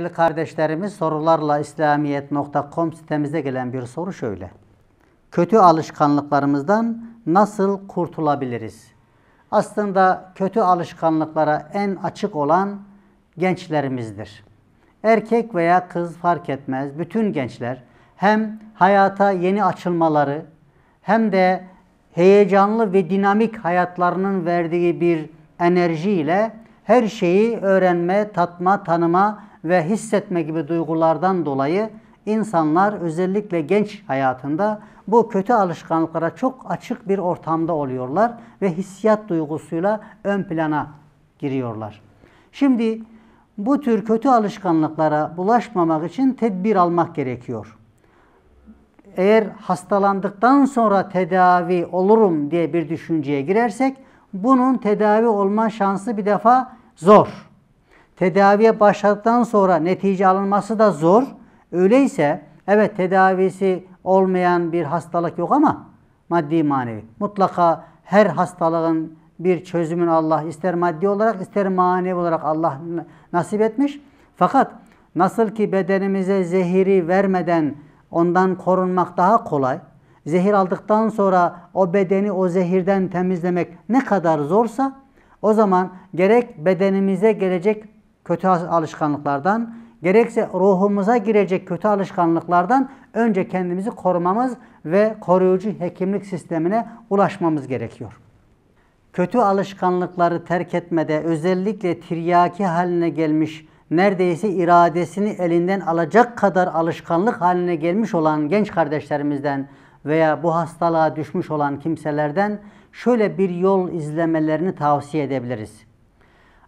Değerli kardeşlerimiz sorularla İslamiyet.com sitemize gelen bir soru şöyle. Kötü alışkanlıklarımızdan nasıl kurtulabiliriz? Aslında kötü alışkanlıklara en açık olan gençlerimizdir. Erkek veya kız fark etmez bütün gençler hem hayata yeni açılmaları hem de heyecanlı ve dinamik hayatlarının verdiği bir enerjiyle her şeyi öğrenme, tatma, tanıma ve hissetme gibi duygulardan dolayı insanlar özellikle genç hayatında bu kötü alışkanlıklara çok açık bir ortamda oluyorlar ve hissiyat duygusuyla ön plana giriyorlar. Şimdi bu tür kötü alışkanlıklara bulaşmamak için tedbir almak gerekiyor. Eğer hastalandıktan sonra tedavi olurum diye bir düşünceye girersek bunun tedavi olma şansı bir defa zor. Tedaviye başladıktan sonra netice alınması da zor. Öyleyse evet tedavisi olmayan bir hastalık yok ama maddi manevi. Mutlaka her hastalığın bir çözümün Allah ister maddi olarak ister manevi olarak Allah nasip etmiş. Fakat nasıl ki bedenimize zehiri vermeden ondan korunmak daha kolay. Zehir aldıktan sonra o bedeni o zehirden temizlemek ne kadar zorsa o zaman gerek bedenimize gelecek kötü alışkanlıklardan, gerekse ruhumuza girecek kötü alışkanlıklardan önce kendimizi korumamız ve koruyucu hekimlik sistemine ulaşmamız gerekiyor. Kötü alışkanlıkları terk etmede özellikle tiryaki haline gelmiş, neredeyse iradesini elinden alacak kadar alışkanlık haline gelmiş olan genç kardeşlerimizden veya bu hastalığa düşmüş olan kimselerden şöyle bir yol izlemelerini tavsiye edebiliriz.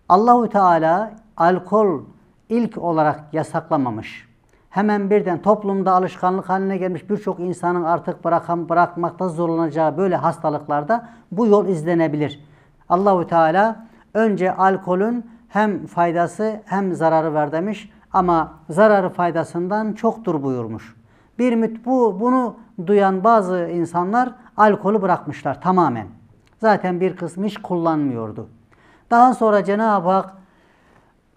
Allahu Teala alkol ilk olarak yasaklamamış. Hemen birden toplumda alışkanlık haline gelmiş birçok insanın artık bırakan bırakmakta zorlanacağı böyle hastalıklarda bu yol izlenebilir. Allahu Teala önce alkolün hem faydası hem zararı var demiş ama zararı faydasından çoktur buyurmuş. Bir müt bu bunu duyan bazı insanlar alkolü bırakmışlar tamamen. Zaten bir kısmı hiç kullanmıyordu. Daha sonra Cenab-ı Hak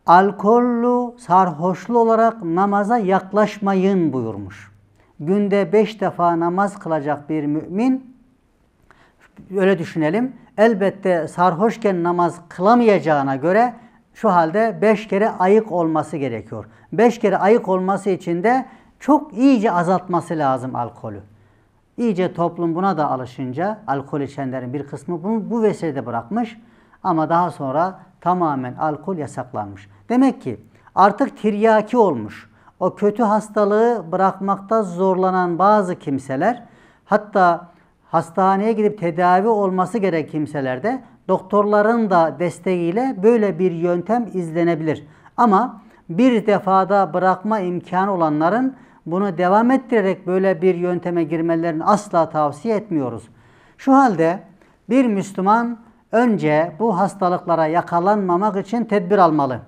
alkollü, sarhoşlu olarak namaza yaklaşmayın buyurmuş. Günde beş defa namaz kılacak bir mümin, öyle düşünelim, elbette sarhoşken namaz kılamayacağına göre şu halde beş kere ayık olması gerekiyor. Beş kere ayık olması için de çok iyice azaltması lazım alkolü. İyice toplum buna da alışınca alkol içenlerin bir kısmı bunu bu vesilede bırakmış ama daha sonra tamamen alkol yasaklanmış. Demek ki artık tiryaki olmuş. O kötü hastalığı bırakmakta zorlanan bazı kimseler hatta hastaneye gidip tedavi olması gerek kimselerde doktorların da desteğiyle böyle bir yöntem izlenebilir. Ama bir defada bırakma imkanı olanların bunu devam ettirerek böyle bir yönteme girmelerini asla tavsiye etmiyoruz. Şu halde bir Müslüman önce bu hastalıklara yakalanmamak için tedbir almalı.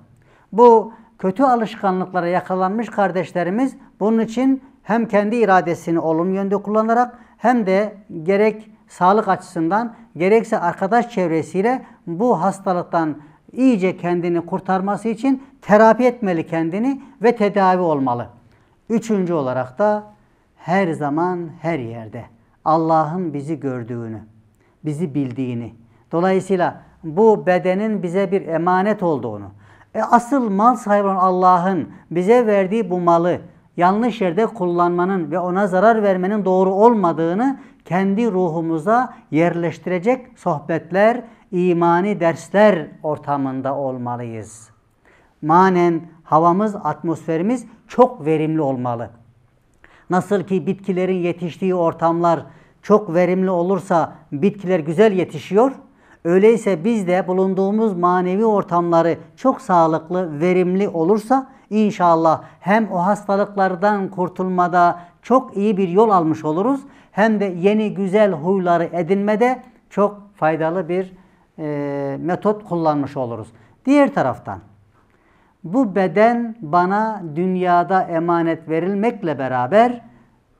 Bu kötü alışkanlıklara yakalanmış kardeşlerimiz bunun için hem kendi iradesini olumlu yönde kullanarak hem de gerek sağlık açısından gerekse arkadaş çevresiyle bu hastalıktan iyice kendini kurtarması için terapi etmeli kendini ve tedavi olmalı. Üçüncü olarak da her zaman her yerde Allah'ın bizi gördüğünü, bizi bildiğini, Dolayısıyla bu bedenin bize bir emanet olduğunu, e asıl mal sahibi olan Allah'ın bize verdiği bu malı yanlış yerde kullanmanın ve ona zarar vermenin doğru olmadığını kendi ruhumuza yerleştirecek sohbetler, imani dersler ortamında olmalıyız. Manen havamız, atmosferimiz çok verimli olmalı. Nasıl ki bitkilerin yetiştiği ortamlar çok verimli olursa bitkiler güzel yetişiyor, Öyleyse biz de bulunduğumuz manevi ortamları çok sağlıklı, verimli olursa inşallah hem o hastalıklardan kurtulmada çok iyi bir yol almış oluruz hem de yeni güzel huyları edinmede çok faydalı bir e, metot kullanmış oluruz. Diğer taraftan bu beden bana dünyada emanet verilmekle beraber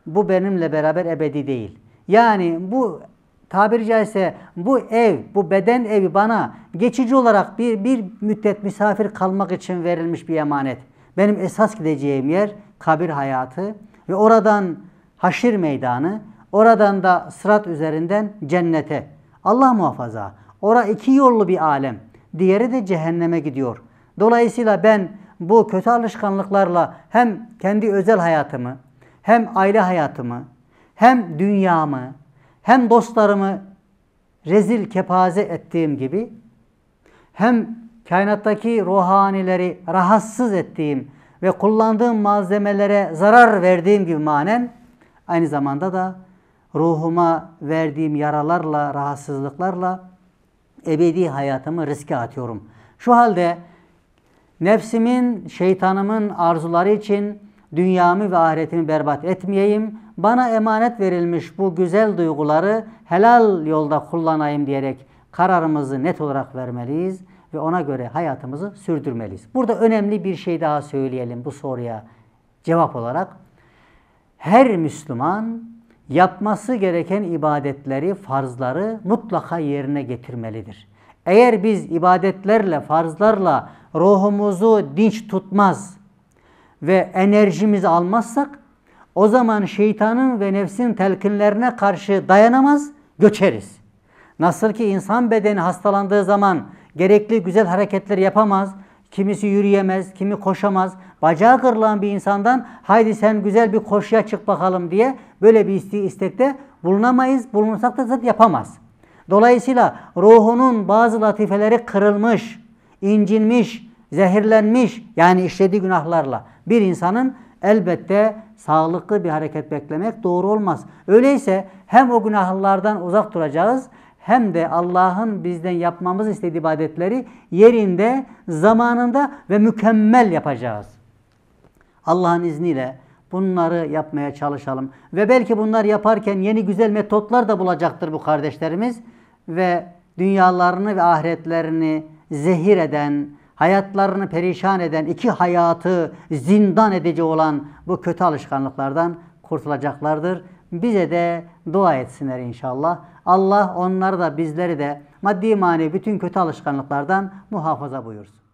bu benimle beraber ebedi değil. Yani bu tabiri caizse bu ev, bu beden evi bana geçici olarak bir, bir müddet misafir kalmak için verilmiş bir emanet. Benim esas gideceğim yer kabir hayatı ve oradan haşir meydanı, oradan da sırat üzerinden cennete. Allah muhafaza. Ora iki yollu bir alem. Diğeri de cehenneme gidiyor. Dolayısıyla ben bu kötü alışkanlıklarla hem kendi özel hayatımı, hem aile hayatımı, hem dünyamı, hem dostlarımı rezil kepaze ettiğim gibi hem kainattaki ruhanileri rahatsız ettiğim ve kullandığım malzemelere zarar verdiğim gibi manen aynı zamanda da ruhuma verdiğim yaralarla, rahatsızlıklarla ebedi hayatımı riske atıyorum. Şu halde nefsimin, şeytanımın arzuları için dünyamı ve ahiretimi berbat etmeyeyim bana emanet verilmiş bu güzel duyguları helal yolda kullanayım diyerek kararımızı net olarak vermeliyiz ve ona göre hayatımızı sürdürmeliyiz. Burada önemli bir şey daha söyleyelim bu soruya cevap olarak. Her Müslüman yapması gereken ibadetleri, farzları mutlaka yerine getirmelidir. Eğer biz ibadetlerle, farzlarla ruhumuzu dinç tutmaz ve enerjimizi almazsak o zaman şeytanın ve nefsin telkinlerine karşı dayanamaz, göçeriz. Nasıl ki insan bedeni hastalandığı zaman gerekli güzel hareketler yapamaz, kimisi yürüyemez, kimi koşamaz. Bacağı kırılan bir insandan haydi sen güzel bir koşuya çık bakalım diye böyle bir iste istekte bulunamayız. Bulunsak da zaten yapamaz. Dolayısıyla ruhunun bazı latifeleri kırılmış, incinmiş, zehirlenmiş yani işlediği günahlarla bir insanın elbette sağlıklı bir hareket beklemek doğru olmaz. Öyleyse hem o günahlardan uzak duracağız hem de Allah'ın bizden yapmamız istediği ibadetleri yerinde, zamanında ve mükemmel yapacağız. Allah'ın izniyle bunları yapmaya çalışalım. Ve belki bunlar yaparken yeni güzel metotlar da bulacaktır bu kardeşlerimiz. Ve dünyalarını ve ahiretlerini zehir eden, hayatlarını perişan eden, iki hayatı zindan edici olan bu kötü alışkanlıklardan kurtulacaklardır. Bize de dua etsinler inşallah. Allah onları da bizleri de maddi manevi bütün kötü alışkanlıklardan muhafaza buyursun.